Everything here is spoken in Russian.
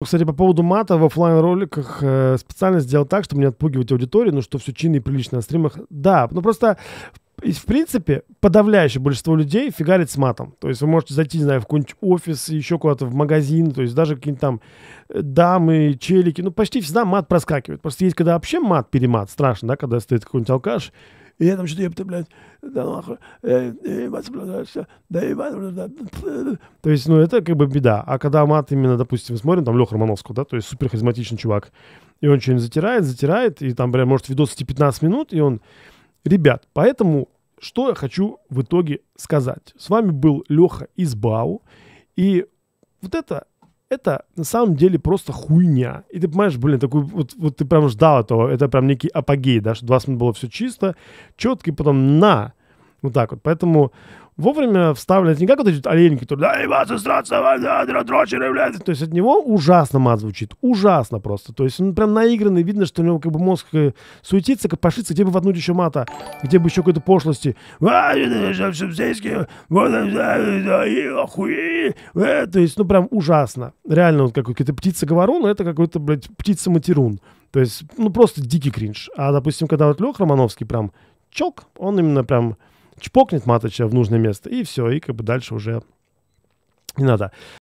Кстати, по поводу мата в офлайн роликах э, специально сделал так, чтобы не отпугивать аудиторию, ну что все чинно и прилично на стримах. Да, ну просто и, в принципе, подавляющее большинство людей фигарит с матом. То есть вы можете зайти, не знаю, в какой-нибудь офис, еще куда-то в магазин, то есть даже какие-нибудь там э, дамы, челики, ну почти всегда мат проскакивает. Просто есть, когда вообще мат-перемат, страшно, да, когда стоит какой-нибудь алкаш, и я там что-то, епта, блядь, да нахуй, э, э, я, я блядь, все, да ебать, да. То есть, ну, это как бы беда. А когда мат именно, допустим, смотрим, там Леха Романовского, да, то есть супер харизматичный чувак, и он что-нибудь затирает, затирает, и там, прям, может, видос идти 15 минут, и он, ребят, поэтому что я хочу в итоге сказать. С вами был Леха из Бау, и вот это это на самом деле просто хуйня. И ты понимаешь, блин, такой, вот, вот ты прям ждал этого, это прям некий апогей, да, что 20 минут было все чисто, четкий, потом на, вот так вот. Поэтому вовремя вставлять не как вот эти олени, которые «Да, и вас блядь!» То есть от него ужасно мат звучит. Ужасно просто. То есть он ну, прям наигранный. Видно, что у него как бы мозг э, суетится, копошится, где бы воткнуть еще мата, где бы еще какой-то пошлости. То есть, ну прям ужасно. Реально, он какой то птица-говорун, а это какой-то, блядь, птица-матерун. То есть, ну просто дикий кринж. А, допустим, когда вот Лех Романовский прям чок, он именно прям чпокнет Матыча в нужное место, и все, и как бы дальше уже не надо.